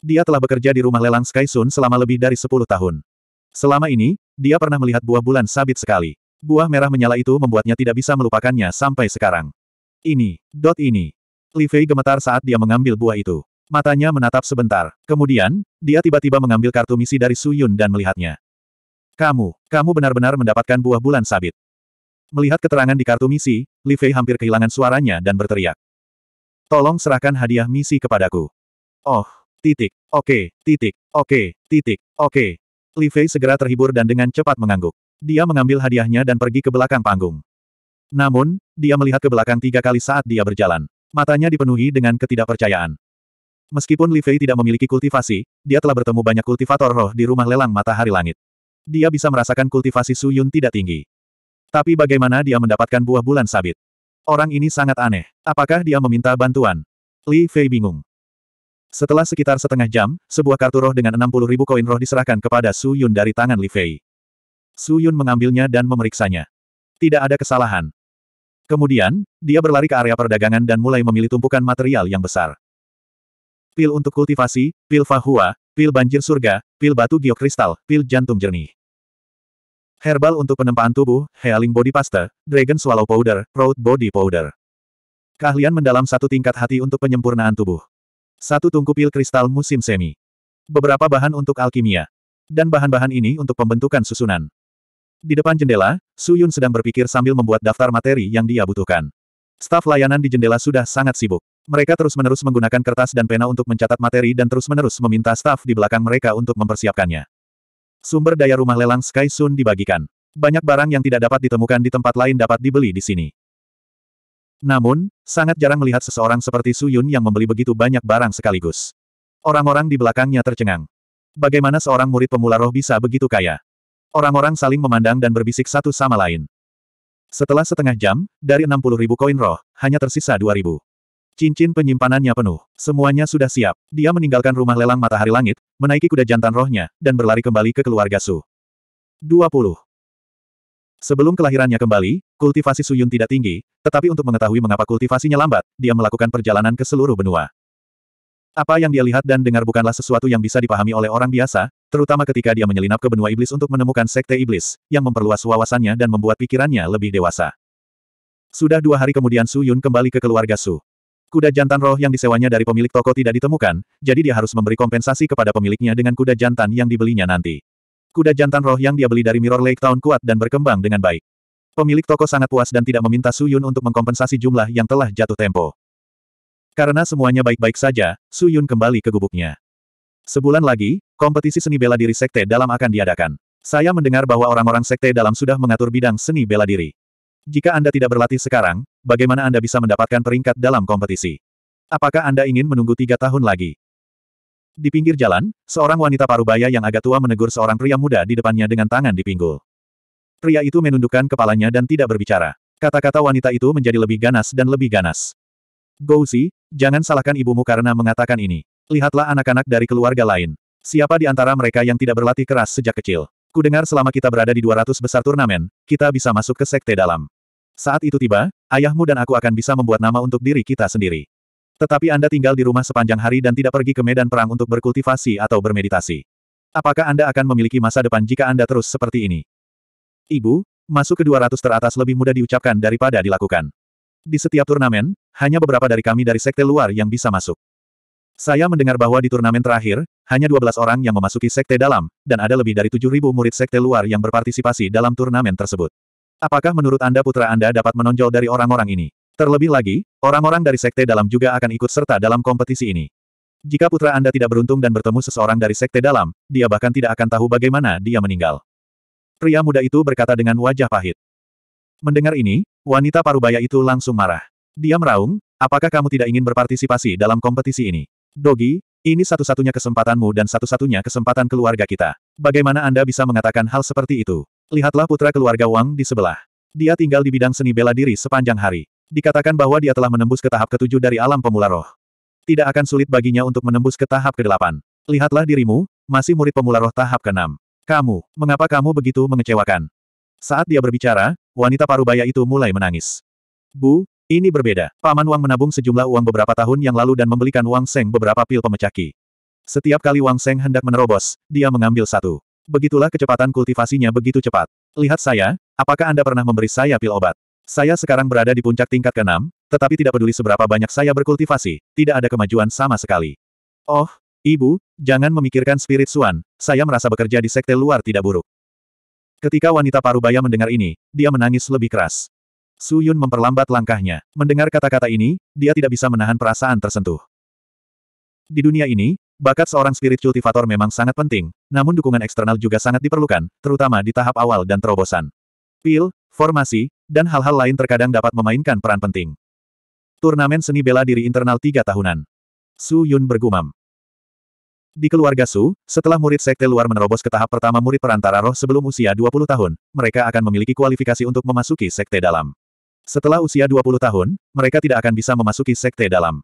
[SPEAKER 1] Dia telah bekerja di rumah lelang Sky Sun selama lebih dari 10 tahun. Selama ini, dia pernah melihat buah bulan sabit sekali. Buah merah menyala itu membuatnya tidak bisa melupakannya sampai sekarang. Ini, dot ini. Li Fei gemetar saat dia mengambil buah itu. Matanya menatap sebentar. Kemudian, dia tiba-tiba mengambil kartu misi dari Su Yun dan melihatnya. Kamu, kamu benar-benar mendapatkan buah bulan sabit. Melihat keterangan di kartu misi, Li Fei hampir kehilangan suaranya dan berteriak. Tolong serahkan hadiah misi kepadaku. Oh, titik, oke, titik, oke, titik, oke. Li Fei segera terhibur dan dengan cepat mengangguk. Dia mengambil hadiahnya dan pergi ke belakang panggung. Namun, dia melihat ke belakang tiga kali saat dia berjalan. Matanya dipenuhi dengan ketidakpercayaan. Meskipun Li Fei tidak memiliki kultivasi, dia telah bertemu banyak kultivator roh di rumah lelang matahari langit. Dia bisa merasakan kultivasi Suyun tidak tinggi. Tapi bagaimana dia mendapatkan buah bulan sabit? Orang ini sangat aneh. Apakah dia meminta bantuan? Li Fei bingung. Setelah sekitar setengah jam, sebuah kartu roh dengan 60 ribu koin roh diserahkan kepada Su Yun dari tangan Li Fei. Su Yun mengambilnya dan memeriksanya. Tidak ada kesalahan. Kemudian, dia berlari ke area perdagangan dan mulai memilih tumpukan material yang besar. Pil untuk kultivasi, pil Fahua, Pil banjir surga, pil batu geokristal, pil jantung jernih. Herbal untuk penempaan tubuh, Healing Body Paste, Dragon Swallow Powder, Proud Body Powder. Keahlian mendalam satu tingkat hati untuk penyempurnaan tubuh. Satu tungku pil kristal musim semi. Beberapa bahan untuk alkimia. Dan bahan-bahan ini untuk pembentukan susunan. Di depan jendela, Suyun sedang berpikir sambil membuat daftar materi yang dia butuhkan. Staf layanan di jendela sudah sangat sibuk. Mereka terus-menerus menggunakan kertas dan pena untuk mencatat materi dan terus-menerus meminta staf di belakang mereka untuk mempersiapkannya. Sumber daya rumah lelang Sky Sun dibagikan. Banyak barang yang tidak dapat ditemukan di tempat lain dapat dibeli di sini. Namun, sangat jarang melihat seseorang seperti Su Yun yang membeli begitu banyak barang sekaligus. Orang-orang di belakangnya tercengang. Bagaimana seorang murid pemula roh bisa begitu kaya? Orang-orang saling memandang dan berbisik satu sama lain. Setelah setengah jam, dari 60 ribu koin roh, hanya tersisa ribu. Cincin penyimpanannya penuh. Semuanya sudah siap. Dia meninggalkan rumah lelang matahari langit, menaiki kuda jantan rohnya, dan berlari kembali ke keluarga Su. 20. Sebelum kelahirannya kembali, kultivasi Su Yun tidak tinggi, tetapi untuk mengetahui mengapa kultivasinya lambat, dia melakukan perjalanan ke seluruh benua. Apa yang dia lihat dan dengar bukanlah sesuatu yang bisa dipahami oleh orang biasa, terutama ketika dia menyelinap ke benua iblis untuk menemukan sekte iblis, yang memperluas wawasannya dan membuat pikirannya lebih dewasa. Sudah dua hari kemudian Su Yun kembali ke keluarga Su. Kuda jantan roh yang disewanya dari pemilik toko tidak ditemukan, jadi dia harus memberi kompensasi kepada pemiliknya dengan kuda jantan yang dibelinya nanti. Kuda jantan roh yang dia beli dari Mirror Lake Town kuat dan berkembang dengan baik. Pemilik toko sangat puas dan tidak meminta Su Yun untuk mengkompensasi jumlah yang telah jatuh tempo. Karena semuanya baik-baik saja, Su Yun kembali ke gubuknya. Sebulan lagi, Kompetisi seni bela diri sekte dalam akan diadakan. Saya mendengar bahwa orang-orang sekte dalam sudah mengatur bidang seni bela diri. Jika Anda tidak berlatih sekarang, bagaimana Anda bisa mendapatkan peringkat dalam kompetisi? Apakah Anda ingin menunggu tiga tahun lagi? Di pinggir jalan, seorang wanita parubaya yang agak tua menegur seorang pria muda di depannya dengan tangan di pinggul. Pria itu menundukkan kepalanya dan tidak berbicara. Kata-kata wanita itu menjadi lebih ganas dan lebih ganas. Gousi, jangan salahkan ibumu karena mengatakan ini. Lihatlah anak-anak dari keluarga lain. Siapa di antara mereka yang tidak berlatih keras sejak kecil? Kudengar selama kita berada di 200 besar turnamen, kita bisa masuk ke sekte dalam. Saat itu tiba, ayahmu dan aku akan bisa membuat nama untuk diri kita sendiri. Tetapi Anda tinggal di rumah sepanjang hari dan tidak pergi ke medan perang untuk berkultivasi atau bermeditasi. Apakah Anda akan memiliki masa depan jika Anda terus seperti ini? Ibu, masuk ke 200 teratas lebih mudah diucapkan daripada dilakukan. Di setiap turnamen, hanya beberapa dari kami dari sekte luar yang bisa masuk. Saya mendengar bahwa di turnamen terakhir, hanya 12 orang yang memasuki sekte dalam, dan ada lebih dari 7.000 murid sekte luar yang berpartisipasi dalam turnamen tersebut. Apakah menurut Anda putra Anda dapat menonjol dari orang-orang ini? Terlebih lagi, orang-orang dari sekte dalam juga akan ikut serta dalam kompetisi ini. Jika putra Anda tidak beruntung dan bertemu seseorang dari sekte dalam, dia bahkan tidak akan tahu bagaimana dia meninggal. Pria muda itu berkata dengan wajah pahit. Mendengar ini, wanita parubaya itu langsung marah. Dia meraung, apakah kamu tidak ingin berpartisipasi dalam kompetisi ini? Dogi, ini satu-satunya kesempatanmu dan satu-satunya kesempatan keluarga kita. Bagaimana Anda bisa mengatakan hal seperti itu? Lihatlah putra keluarga Wang di sebelah. Dia tinggal di bidang seni bela diri sepanjang hari. Dikatakan bahwa dia telah menembus ke tahap ketujuh dari alam pemula roh. Tidak akan sulit baginya untuk menembus ke tahap kedelapan. Lihatlah dirimu, masih murid pemula roh tahap keenam. Kamu, mengapa kamu begitu mengecewakan? Saat dia berbicara, wanita parubaya itu mulai menangis. Bu, ini berbeda. Paman Wang menabung sejumlah uang beberapa tahun yang lalu dan membelikan Wang Seng beberapa pil pemecah ki. Setiap kali Wang Seng hendak menerobos, dia mengambil satu. Begitulah kecepatan kultivasinya begitu cepat. Lihat saya, apakah Anda pernah memberi saya pil obat? Saya sekarang berada di puncak tingkat ke-6, tetapi tidak peduli seberapa banyak saya berkultivasi, tidak ada kemajuan sama sekali. Oh, Ibu, jangan memikirkan spirit Suan, saya merasa bekerja di sekte luar tidak buruk. Ketika wanita parubaya mendengar ini, dia menangis lebih keras. Su Yun memperlambat langkahnya. Mendengar kata-kata ini, dia tidak bisa menahan perasaan tersentuh. Di dunia ini, bakat seorang spirit cultivator memang sangat penting, namun dukungan eksternal juga sangat diperlukan, terutama di tahap awal dan terobosan. Pil, formasi, dan hal-hal lain terkadang dapat memainkan peran penting. Turnamen seni bela diri internal tiga tahunan. Su Yun bergumam. Di keluarga Su, setelah murid sekte luar menerobos ke tahap pertama murid perantara roh sebelum usia 20 tahun, mereka akan memiliki kualifikasi untuk memasuki sekte dalam. Setelah usia 20 tahun, mereka tidak akan bisa memasuki sekte dalam.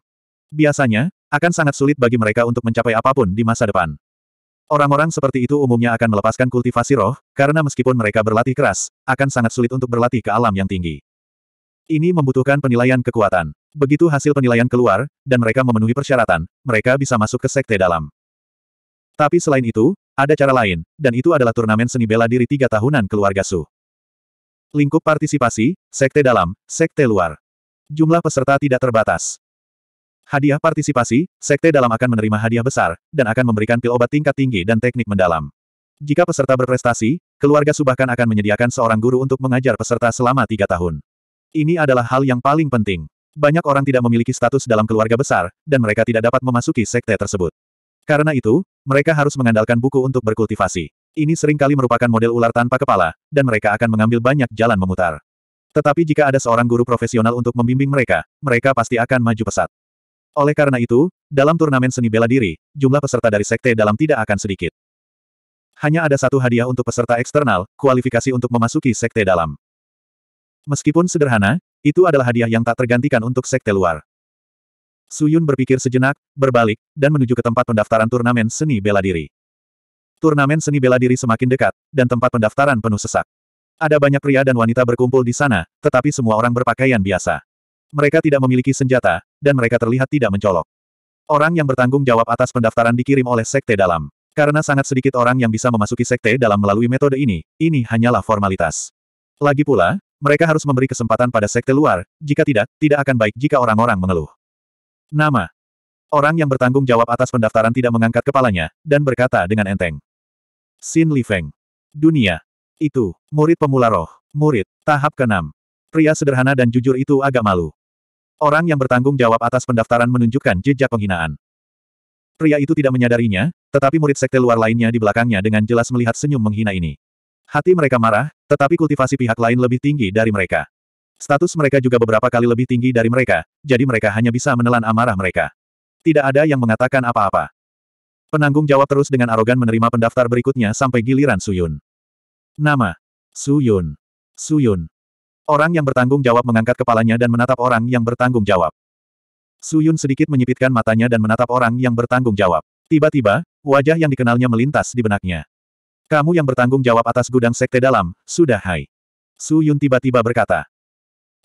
[SPEAKER 1] Biasanya, akan sangat sulit bagi mereka untuk mencapai apapun di masa depan. Orang-orang seperti itu umumnya akan melepaskan kultivasi roh, karena meskipun mereka berlatih keras, akan sangat sulit untuk berlatih ke alam yang tinggi. Ini membutuhkan penilaian kekuatan. Begitu hasil penilaian keluar, dan mereka memenuhi persyaratan, mereka bisa masuk ke sekte dalam. Tapi selain itu, ada cara lain, dan itu adalah turnamen seni bela diri tiga tahunan keluarga Su. Lingkup partisipasi, sekte dalam, sekte luar. Jumlah peserta tidak terbatas. Hadiah partisipasi, sekte dalam akan menerima hadiah besar, dan akan memberikan pil obat tingkat tinggi dan teknik mendalam. Jika peserta berprestasi, keluarga Subahkan akan menyediakan seorang guru untuk mengajar peserta selama tiga tahun. Ini adalah hal yang paling penting. Banyak orang tidak memiliki status dalam keluarga besar, dan mereka tidak dapat memasuki sekte tersebut. Karena itu, mereka harus mengandalkan buku untuk berkultivasi. Ini seringkali merupakan model ular tanpa kepala, dan mereka akan mengambil banyak jalan memutar. Tetapi jika ada seorang guru profesional untuk membimbing mereka, mereka pasti akan maju pesat. Oleh karena itu, dalam turnamen seni bela diri, jumlah peserta dari sekte dalam tidak akan sedikit. Hanya ada satu hadiah untuk peserta eksternal, kualifikasi untuk memasuki sekte dalam. Meskipun sederhana, itu adalah hadiah yang tak tergantikan untuk sekte luar. Suyun berpikir sejenak, berbalik, dan menuju ke tempat pendaftaran turnamen seni bela diri. Turnamen seni bela diri semakin dekat, dan tempat pendaftaran penuh sesak. Ada banyak pria dan wanita berkumpul di sana, tetapi semua orang berpakaian biasa. Mereka tidak memiliki senjata, dan mereka terlihat tidak mencolok. Orang yang bertanggung jawab atas pendaftaran dikirim oleh sekte dalam. Karena sangat sedikit orang yang bisa memasuki sekte dalam melalui metode ini, ini hanyalah formalitas. Lagi pula, mereka harus memberi kesempatan pada sekte luar, jika tidak, tidak akan baik jika orang-orang mengeluh. Nama. Orang yang bertanggung jawab atas pendaftaran tidak mengangkat kepalanya, dan berkata dengan enteng. Xin Li Feng. Dunia. Itu, murid pemula roh, murid, tahap ke-6. Pria sederhana dan jujur itu agak malu. Orang yang bertanggung jawab atas pendaftaran menunjukkan jejak penghinaan. Pria itu tidak menyadarinya, tetapi murid sekte luar lainnya di belakangnya dengan jelas melihat senyum menghina ini. Hati mereka marah, tetapi kultivasi pihak lain lebih tinggi dari mereka. Status mereka juga beberapa kali lebih tinggi dari mereka, jadi mereka hanya bisa menelan amarah mereka. Tidak ada yang mengatakan apa-apa. Penanggung jawab terus dengan arogan menerima pendaftar berikutnya sampai giliran Suyun. Nama. Suyun. Suyun. Orang yang bertanggung jawab mengangkat kepalanya dan menatap orang yang bertanggung jawab. Suyun sedikit menyipitkan matanya dan menatap orang yang bertanggung jawab. Tiba-tiba, wajah yang dikenalnya melintas di benaknya. Kamu yang bertanggung jawab atas gudang sekte dalam, sudah hai. Suyun tiba-tiba berkata.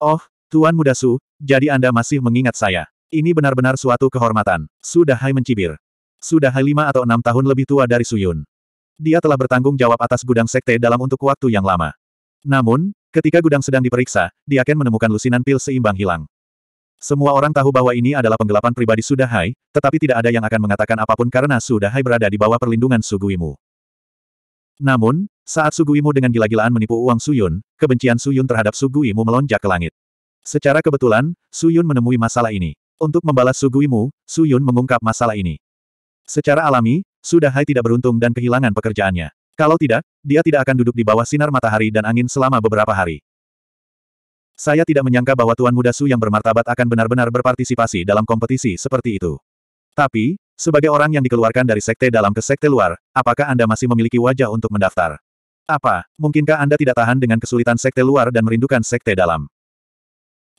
[SPEAKER 1] Oh, Tuan Muda Su, jadi Anda masih mengingat saya. Ini benar-benar suatu kehormatan. Sudah hai mencibir. Sudah lima atau enam tahun lebih tua dari Suyun. Dia telah bertanggung jawab atas gudang sekte dalam untuk waktu yang lama. Namun, ketika gudang sedang diperiksa, dia akan menemukan lusinan pil seimbang hilang. Semua orang tahu bahwa ini adalah penggelapan pribadi Hai, tetapi tidak ada yang akan mengatakan apapun karena Hai berada di bawah perlindungan Suguimu. Namun, saat Suguimu dengan gila-gilaan menipu uang Suyun, kebencian Suyun terhadap Suguimu melonjak ke langit. Secara kebetulan, Suyun menemui masalah ini. Untuk membalas Suguimu, Suyun mengungkap masalah ini. Secara alami, sudah Hai tidak beruntung dan kehilangan pekerjaannya. Kalau tidak, dia tidak akan duduk di bawah sinar matahari dan angin selama beberapa hari. Saya tidak menyangka bahwa Tuan Muda Su yang bermartabat akan benar-benar berpartisipasi dalam kompetisi seperti itu. Tapi, sebagai orang yang dikeluarkan dari sekte dalam ke sekte luar, apakah Anda masih memiliki wajah untuk mendaftar? Apa, mungkinkah Anda tidak tahan dengan kesulitan sekte luar dan merindukan sekte dalam?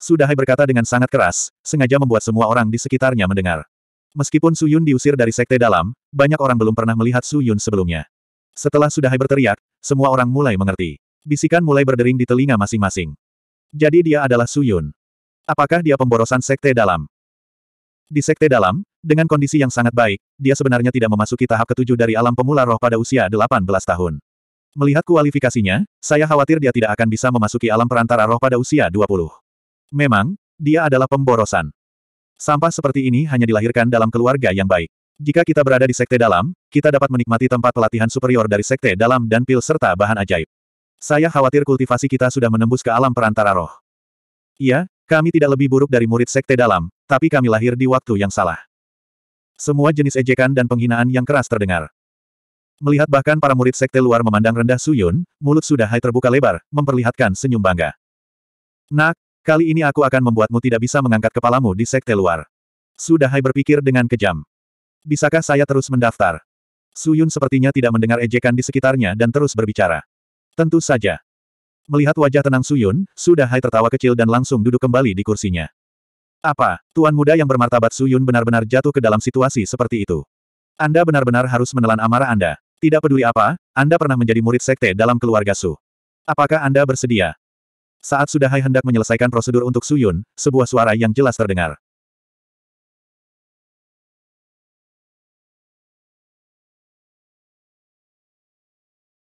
[SPEAKER 1] Sudahai berkata dengan sangat keras, sengaja membuat semua orang di sekitarnya mendengar. Meskipun Su Yun diusir dari sekte dalam, banyak orang belum pernah melihat Su Yun sebelumnya. Setelah sudah berteriak, semua orang mulai mengerti. Bisikan mulai berdering di telinga masing-masing. Jadi dia adalah Su Yun. Apakah dia pemborosan sekte dalam? Di sekte dalam, dengan kondisi yang sangat baik, dia sebenarnya tidak memasuki tahap ketujuh dari alam pemula roh pada usia 18 tahun. Melihat kualifikasinya, saya khawatir dia tidak akan bisa memasuki alam perantara roh pada usia 20. Memang, dia adalah pemborosan. Sampah seperti ini hanya dilahirkan dalam keluarga yang baik. Jika kita berada di sekte dalam, kita dapat menikmati tempat pelatihan superior dari sekte dalam dan pil serta bahan ajaib. Saya khawatir kultivasi kita sudah menembus ke alam perantara roh. Iya, kami tidak lebih buruk dari murid sekte dalam, tapi kami lahir di waktu yang salah. Semua jenis ejekan dan penghinaan yang keras terdengar. Melihat bahkan para murid sekte luar memandang rendah Suyun, mulut sudah hai terbuka lebar, memperlihatkan senyum bangga. Nak, Kali ini aku akan membuatmu tidak bisa mengangkat kepalamu di sekte luar. Sudah Hai berpikir dengan kejam. Bisakah saya terus mendaftar? Suyun sepertinya tidak mendengar ejekan di sekitarnya dan terus berbicara. Tentu saja. Melihat wajah tenang Suyun, Sudah Hai tertawa kecil dan langsung duduk kembali di kursinya. Apa, tuan muda yang bermartabat Suyun benar-benar jatuh ke dalam situasi seperti itu? Anda benar-benar harus menelan amarah Anda. Tidak peduli apa, Anda pernah menjadi murid sekte dalam keluarga Su. Apakah Anda bersedia saat sudah Hai hendak menyelesaikan prosedur untuk Suyun, sebuah suara yang jelas terdengar.